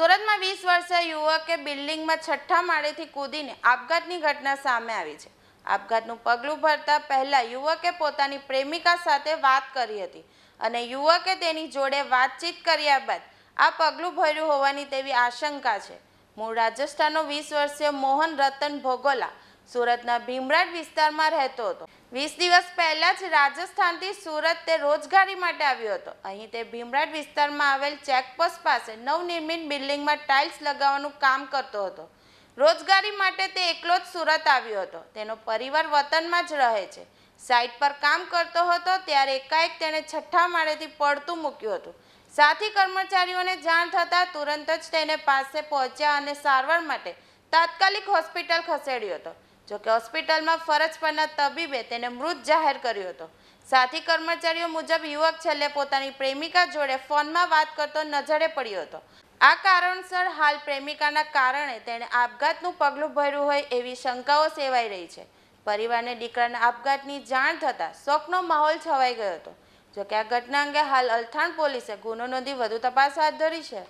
સુરતમાં વીસ વર્ષીય યુવકે બિલ્ડિંગમાં છઠ્ઠા માળેથી કૂદીને આપઘાતની ઘટના સામે આવી છે આપઘાતનું પગલું ભરતા પહેલાં યુવકે પોતાની પ્રેમિકા સાથે વાત કરી હતી અને યુવકે તેની જોડે વાતચીત કર્યા બાદ આ પગલું ભર્યું હોવાની તેવી આશંકા છે મૂળ રાજસ્થાનનો વીસ વર્ષીય મોહન રતન ભોગોલા સુરતના ભીમરાડ વિસ્તારમાં રહેતો હતો વીસ દિવસ પહેલા જ રાજસ્થાનથી સુરત તે રોજગારી માટે આવ્યો હતો અહીં તે ભીમરાડ વિસ્તારમાં આવેલ ચેકપોસ્ટ પાસે નવનિર્મિત બિલ્ડિંગમાં ટાઇલ્સ લગાવવાનું કામ કરતો હતો રોજગારી માટે તે એકલો જ સુરત આવ્યો હતો તેનો પરિવાર વતનમાં જ રહે છે સાઇટ પર કામ કરતો હતો ત્યારે એકાએક તેણે છઠ્ઠા માળેથી પડતું મૂક્યું હતું સાથી કર્મચારીઓને જાણ થતાં તુરંત જ તેને પાસે પહોંચ્યા અને સારવાર માટે તાત્કાલિક હોસ્પિટલ ખસેડ્યો હતો જોકે હોસ્પિટલમાં ફરજ પરના તબીબે તેને મૃત જાહેર કર્યો હતો સાથી કર્મચારીઓ મુજબ યુવક છેલ્લે પોતાની પ્રેમિકા જોડે ફોનમાં વાત કરતો નજરે પડ્યો હતો આ કારણસર હાલ પ્રેમિકાના કારણે તેણે આપઘાતનું પગલું ભર્યું હોય એવી શંકાઓ સેવાઈ રહી છે પરિવારને દીકરાના આપઘાતની જાણ થતાં શોકનો માહોલ છવાઈ ગયો હતો જોકે આ ઘટના અંગે હાલ અલથાણ પોલીસે ગુનો નોંધી વધુ તપાસ હાથ ધરી છે